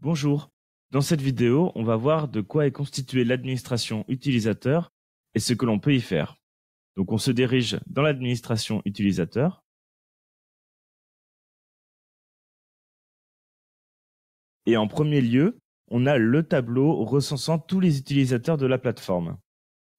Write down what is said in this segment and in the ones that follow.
Bonjour. Dans cette vidéo, on va voir de quoi est constituée l'administration utilisateur et ce que l'on peut y faire. Donc on se dirige dans l'administration utilisateur. Et en premier lieu, on a le tableau recensant tous les utilisateurs de la plateforme.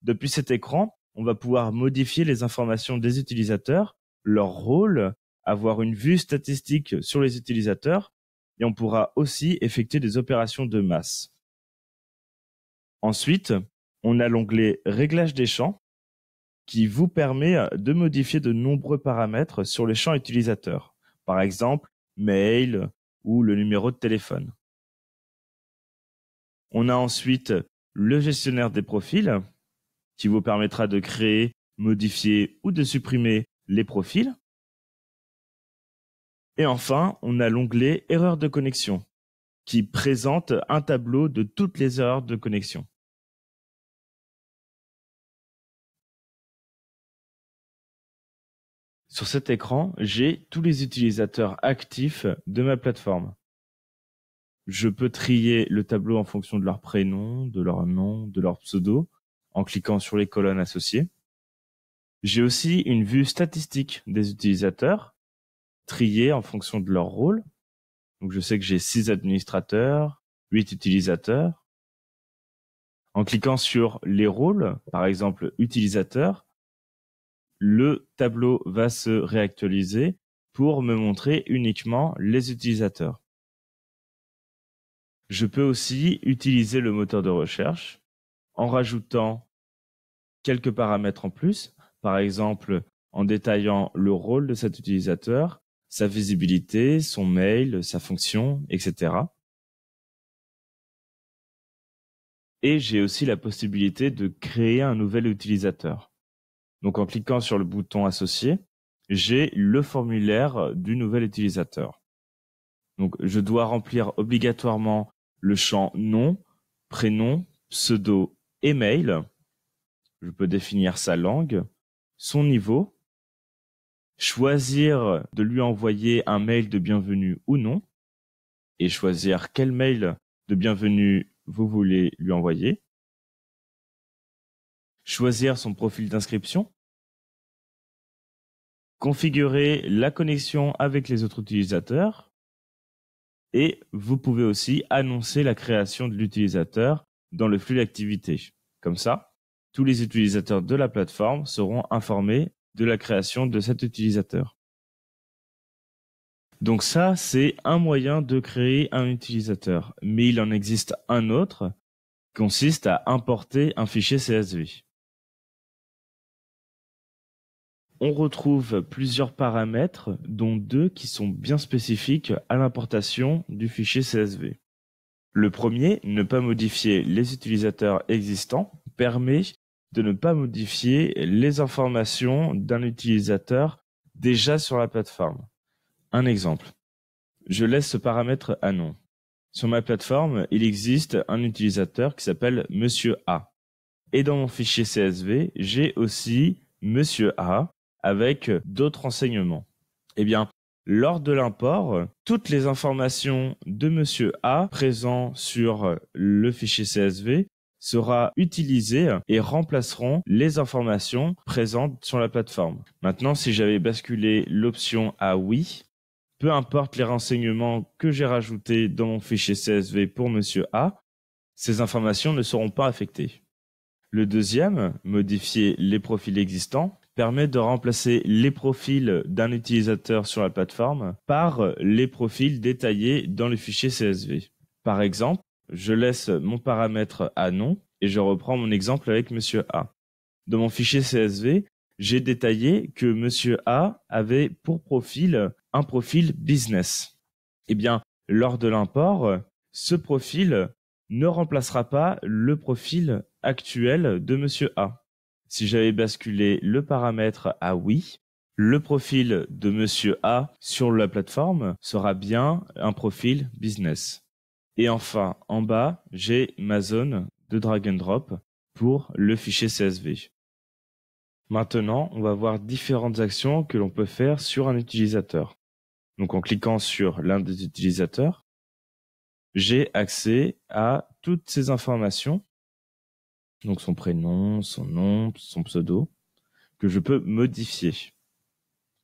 Depuis cet écran, on va pouvoir modifier les informations des utilisateurs leur rôle, avoir une vue statistique sur les utilisateurs et on pourra aussi effectuer des opérations de masse. Ensuite, on a l'onglet Réglages des champs qui vous permet de modifier de nombreux paramètres sur les champs utilisateurs, par exemple mail ou le numéro de téléphone. On a ensuite le gestionnaire des profils qui vous permettra de créer, modifier ou de supprimer les profils. Et enfin, on a l'onglet Erreurs de connexion, qui présente un tableau de toutes les erreurs de connexion. Sur cet écran, j'ai tous les utilisateurs actifs de ma plateforme. Je peux trier le tableau en fonction de leur prénom, de leur nom, de leur pseudo, en cliquant sur les colonnes associées. J'ai aussi une vue statistique des utilisateurs, triée en fonction de leur rôle. Donc je sais que j'ai 6 administrateurs, 8 utilisateurs. En cliquant sur les rôles, par exemple utilisateurs, le tableau va se réactualiser pour me montrer uniquement les utilisateurs. Je peux aussi utiliser le moteur de recherche en rajoutant quelques paramètres en plus, par exemple en détaillant le rôle de cet utilisateur, sa visibilité, son mail, sa fonction, etc. Et j'ai aussi la possibilité de créer un nouvel utilisateur. Donc en cliquant sur le bouton associé, j'ai le formulaire du nouvel utilisateur. Donc je dois remplir obligatoirement le champ nom, prénom, pseudo et mail. Je peux définir sa langue, son niveau, choisir de lui envoyer un mail de bienvenue ou non, et choisir quel mail de bienvenue vous voulez lui envoyer, choisir son profil d'inscription, configurer la connexion avec les autres utilisateurs, et vous pouvez aussi annoncer la création de l'utilisateur dans le flux d'activité. Comme ça, tous les utilisateurs de la plateforme seront informés de la création de cet utilisateur. Donc ça, c'est un moyen de créer un utilisateur. Mais il en existe un autre, qui consiste à importer un fichier CSV. On retrouve plusieurs paramètres, dont deux qui sont bien spécifiques à l'importation du fichier CSV. Le premier, ne pas modifier les utilisateurs existants, permet de ne pas modifier les informations d'un utilisateur déjà sur la plateforme. Un exemple. Je laisse ce paramètre à non. Sur ma plateforme, il existe un utilisateur qui s'appelle Monsieur A. Et dans mon fichier CSV, j'ai aussi Monsieur A avec d'autres renseignements. Eh bien, lors de l'import, toutes les informations de Monsieur A présentes sur le fichier CSV sera utilisé et remplaceront les informations présentes sur la plateforme. Maintenant, si j'avais basculé l'option à oui, peu importe les renseignements que j'ai rajoutés dans mon fichier CSV pour monsieur A, ces informations ne seront pas affectées. Le deuxième, modifier les profils existants, permet de remplacer les profils d'un utilisateur sur la plateforme par les profils détaillés dans le fichier CSV. Par exemple, je laisse mon paramètre à non et je reprends mon exemple avec monsieur A. Dans mon fichier CSV, j'ai détaillé que monsieur A avait pour profil un profil business. Eh bien, lors de l'import, ce profil ne remplacera pas le profil actuel de monsieur A. Si j'avais basculé le paramètre à oui, le profil de monsieur A sur la plateforme sera bien un profil business. Et enfin, en bas, j'ai ma zone de drag and drop pour le fichier CSV. Maintenant, on va voir différentes actions que l'on peut faire sur un utilisateur. Donc en cliquant sur l'un des utilisateurs, j'ai accès à toutes ces informations, donc son prénom, son nom, son pseudo, que je peux modifier.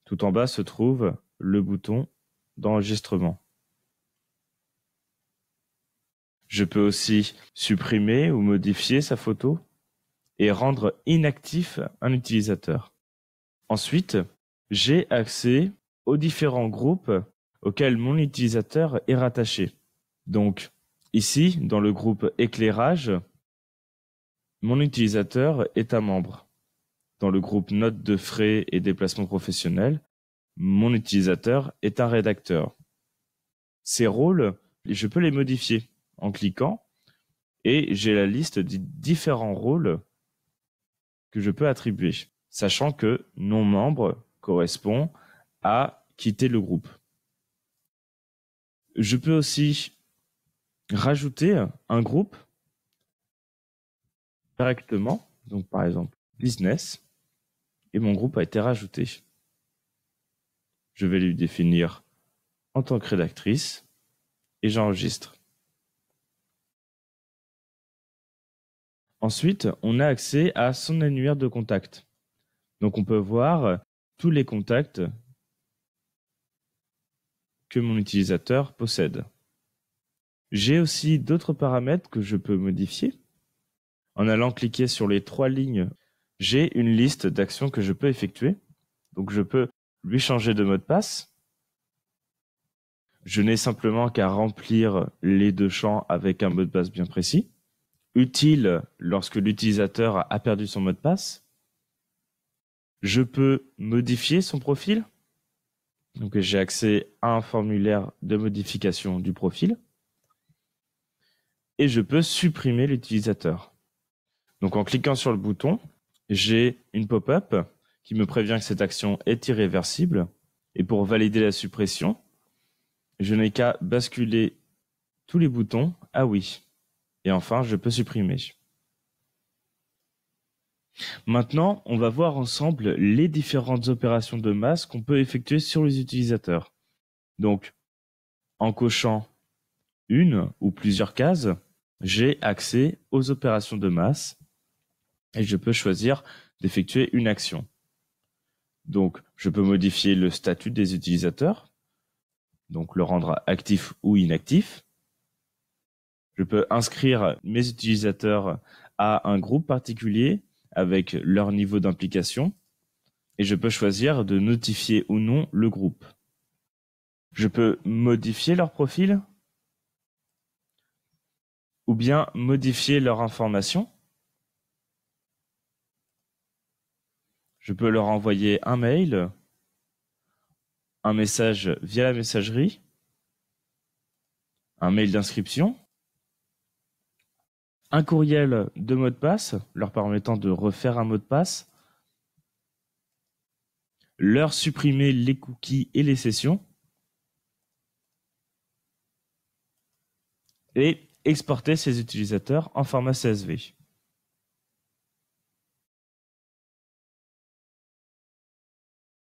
Tout en bas se trouve le bouton d'enregistrement. Je peux aussi supprimer ou modifier sa photo et rendre inactif un utilisateur. Ensuite, j'ai accès aux différents groupes auxquels mon utilisateur est rattaché. Donc, ici, dans le groupe éclairage, mon utilisateur est un membre. Dans le groupe notes de frais et déplacements professionnels, mon utilisateur est un rédacteur. Ces rôles, je peux les modifier en cliquant et j'ai la liste des différents rôles que je peux attribuer, sachant que non-membre correspond à quitter le groupe. Je peux aussi rajouter un groupe directement, donc par exemple business, et mon groupe a été rajouté. Je vais lui définir en tant que rédactrice et j'enregistre. Ensuite, on a accès à son annuaire de contacts. Donc on peut voir euh, tous les contacts que mon utilisateur possède. J'ai aussi d'autres paramètres que je peux modifier. En allant cliquer sur les trois lignes, j'ai une liste d'actions que je peux effectuer. Donc je peux lui changer de mot de passe. Je n'ai simplement qu'à remplir les deux champs avec un mot de passe bien précis utile lorsque l'utilisateur a perdu son mot de passe. Je peux modifier son profil. Donc j'ai accès à un formulaire de modification du profil. Et je peux supprimer l'utilisateur. Donc en cliquant sur le bouton, j'ai une pop-up qui me prévient que cette action est irréversible. Et pour valider la suppression, je n'ai qu'à basculer tous les boutons à ah oui. Et enfin, je peux supprimer. Maintenant, on va voir ensemble les différentes opérations de masse qu'on peut effectuer sur les utilisateurs. Donc, en cochant une ou plusieurs cases, j'ai accès aux opérations de masse et je peux choisir d'effectuer une action. Donc, je peux modifier le statut des utilisateurs, donc le rendre actif ou inactif. Je peux inscrire mes utilisateurs à un groupe particulier avec leur niveau d'implication et je peux choisir de notifier ou non le groupe. Je peux modifier leur profil ou bien modifier leur information. Je peux leur envoyer un mail, un message via la messagerie, un mail d'inscription un courriel de mot de passe, leur permettant de refaire un mot de passe, leur supprimer les cookies et les sessions, et exporter ces utilisateurs en format CSV.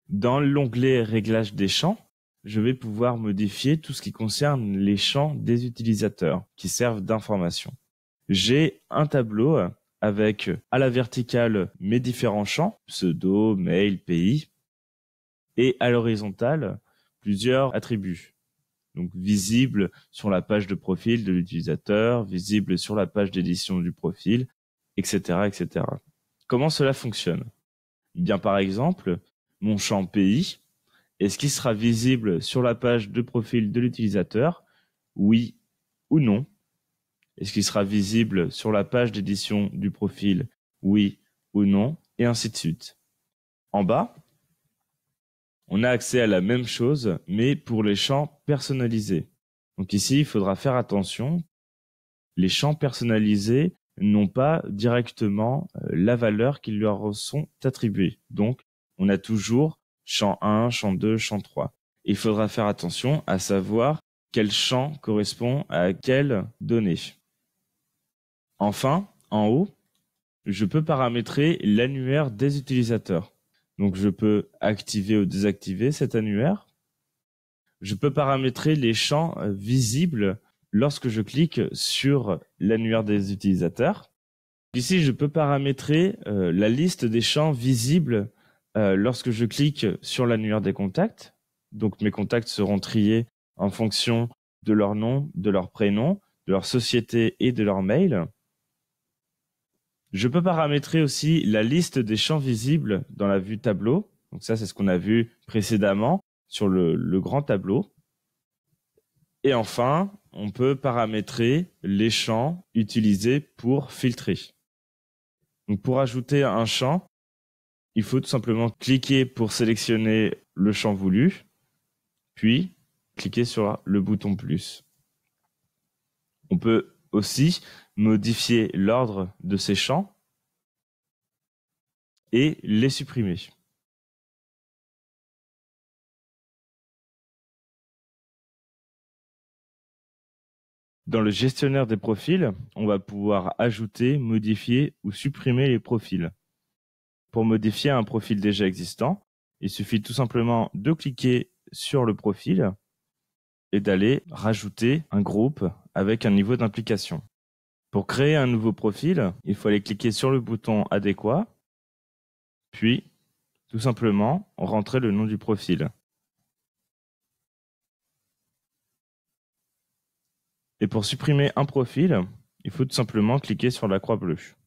Dans l'onglet Réglages des champs, je vais pouvoir modifier tout ce qui concerne les champs des utilisateurs qui servent d'information j'ai un tableau avec à la verticale mes différents champs, pseudo, mail, pays, et à l'horizontale plusieurs attributs. Donc visible sur la page de profil de l'utilisateur, visible sur la page d'édition du profil, etc., etc. Comment cela fonctionne eh Bien par exemple, mon champ pays est ce qu'il sera visible sur la page de profil de l'utilisateur, oui ou non, est-ce qu'il sera visible sur la page d'édition du profil Oui ou non Et ainsi de suite. En bas, on a accès à la même chose, mais pour les champs personnalisés. Donc ici, il faudra faire attention. Les champs personnalisés n'ont pas directement euh, la valeur qu'ils leur sont attribuées. Donc, on a toujours champ 1, champ 2, champ 3. Il faudra faire attention à savoir quel champ correspond à quelle donnée. Enfin, en haut, je peux paramétrer l'annuaire des utilisateurs. Donc je peux activer ou désactiver cet annuaire. Je peux paramétrer les champs euh, visibles lorsque je clique sur l'annuaire des utilisateurs. Ici, je peux paramétrer euh, la liste des champs visibles euh, lorsque je clique sur l'annuaire des contacts. Donc mes contacts seront triés en fonction de leur nom, de leur prénom, de leur société et de leur mail. Je peux paramétrer aussi la liste des champs visibles dans la vue tableau. Donc ça, c'est ce qu'on a vu précédemment sur le, grand tableau. Et enfin, on peut paramétrer les champs utilisés pour filtrer. Donc pour ajouter un champ, il faut tout simplement cliquer pour sélectionner le champ voulu, puis cliquer sur le bouton plus. On peut aussi modifier l'ordre de ces champs et les supprimer. Dans le gestionnaire des profils, on va pouvoir ajouter, modifier ou supprimer les profils. Pour modifier un profil déjà existant, il suffit tout simplement de cliquer sur le profil et d'aller rajouter un groupe avec un niveau d'implication. Pour créer un nouveau profil, il faut aller cliquer sur le bouton adéquat, puis tout simplement rentrer le nom du profil. Et pour supprimer un profil, il faut tout simplement cliquer sur la croix bleue.